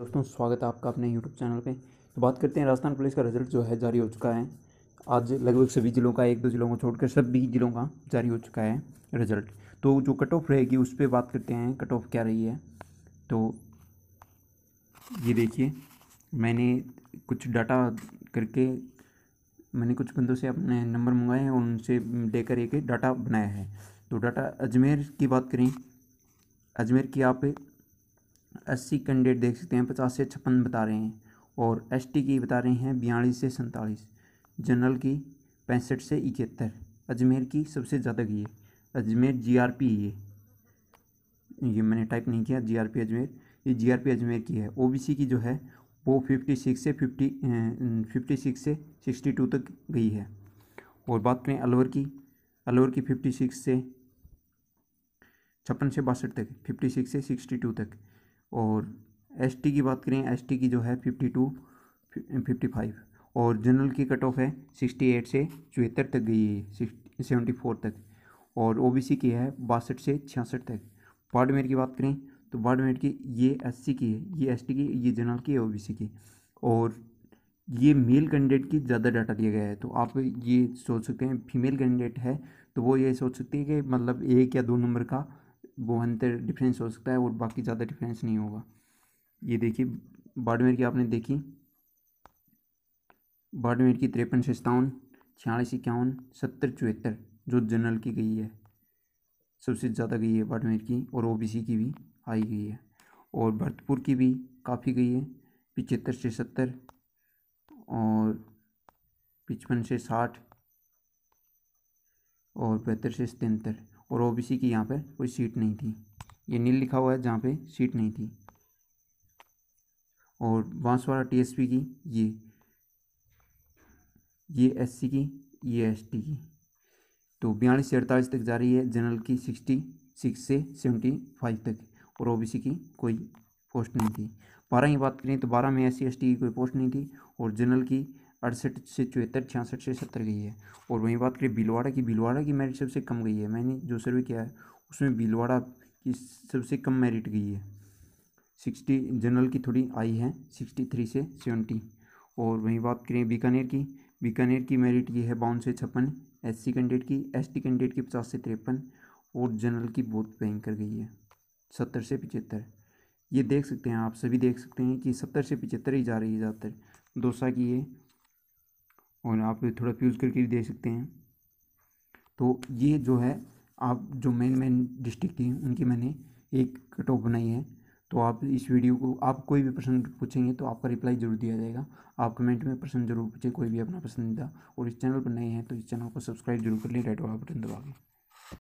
दोस्तों स्वागत है आपका अपने यूट्यूब चैनल पे तो बात करते हैं राजस्थान पुलिस का रिजल्ट जो है जारी हो चुका है आज लगभग सभी ज़िलों का एक दो ज़िलों को छोड़कर सभी ज़िलों का जारी हो चुका है रिजल्ट तो जो कट ऑफ रहेगी उस पर बात करते हैं कट ऑफ क्या रही है तो ये देखिए मैंने कुछ डाटा करके मैंने कुछ बंदों से अपने नंबर मंगाए हैं और उनसे लेकर एक डाटा बनाया है तो डाटा अजमेर की बात करें अजमेर की आप अस्सी कैंडिडेट देख सकते हैं पचास से छप्पन बता रहे हैं और एसटी की बता रहे हैं बयालीस से सैंतालीस जनरल की पैंसठ से इकहत्तर अजमेर की सबसे ज़्यादा की है अजमेर जीआरपी ये ये मैंने टाइप नहीं किया जीआरपी अजमेर ये जीआरपी अजमेर की है ओबीसी की जो है वो फिफ्टी सिक्स से फिफ्टी फिफ्टी सिक्स से सिक्सटी टू तक गई है और बात करें अलवर की अलवर की फिफ्टी सिक्स से छप्पन से बासठ तक फिफ्टी सिक्स से सिक्सटी टू तक और एसटी की बात करें एसटी की जो है फिफ्टी टू फिफ्टी फाइव और जनरल की कट ऑफ है सिक्सटी एट से चौहत्तर तक गई है सेवेंटी फोर तक और ओबीसी की है बासठ से छियासठ तक बाड़मेर की बात करें तो बाड़मेर की ये सी की है ये टी की ये जनरल की है सी की और ये मेल कैंडिडेट की ज़्यादा डाटा दिया गया है तो आप ये सोच सकते हैं फीमेल कैंडिडेट है तो वो ये सोच सकती है कि मतलब एक या दो नंबर का अंतर डिफरेंस हो सकता है और बाकी ज़्यादा डिफरेंस नहीं होगा ये देखिए बाडमेर की आपने देखी बाडमेर की तिरपन सत्तावन छियालीस इक्यावन सत्तर चौहत्तर जो जनरल की गई है सबसे ज़्यादा गई है बाडमेर की और ओबीसी की भी आई गई है और भरतपुर की भी काफ़ी गई है पिचहत्तर से सत्तर और पचपन से साठ और बहत्तर से सतहत्तर और ओ की यहाँ पर कोई सीट नहीं थी ये नील लिखा हुआ है जहाँ पे सीट नहीं थी और बांसवाड़ा टीएसपी की ये ये एससी की ये एसटी की तो बयालीस से अड़तालीस तक जा रही है जनरल की सिक्सटी सिक्स से सेवेंटी फाइव तक और ओबीसी की कोई पोस्ट नहीं थी बारह की बात करें तो बारह में एस सी की कोई पोस्ट नहीं थी और जनरल की अड़सठ से चौहत्तर छियासठ से सत्तर गई है और वहीं बात करें भीलवाड़ा की भीलवाड़ा की मेरिट सबसे कम गई है मैंने जो सर्वे किया है उसमें भीलवाड़ा की सबसे कम मेरिट गई है सिक्सटी जनरल की थोड़ी आई है सिक्सटी थ्री से सेवेंटी और वहीं बात करें बीकानेर की बीकानेर की मेरिट ये है बावन से छप्पन एस सी कैंडिडेट की एस टी कैंडिडेट की पचास से तिरपन और जनरल की बहुत भयंकर गई है सत्तर से पिचहत्तर ये देख सकते हैं आप सभी देख सकते हैं कि सत्तर से पिचहत्तर ही जा रही है ज़्यादातर दोसा की ये और आप थोड़ा फ्यूज़ करके भी दे सकते हैं तो ये जो है आप जो मेन मेन डिस्ट्रिक्ट हैं उनकी मैंने एक कट ऑफ बनाई है तो आप इस वीडियो को आप कोई भी प्रश्न पूछेंगे तो आपका रिप्लाई जरूर दिया जाएगा आप कमेंट में प्रश्न जरूर पूछें कोई भी अपना पसंदीदा और इस चैनल पर नए हैं तो इस चैनल को सब्सक्राइब जरूर कर लें रेड वाला बटन दबा के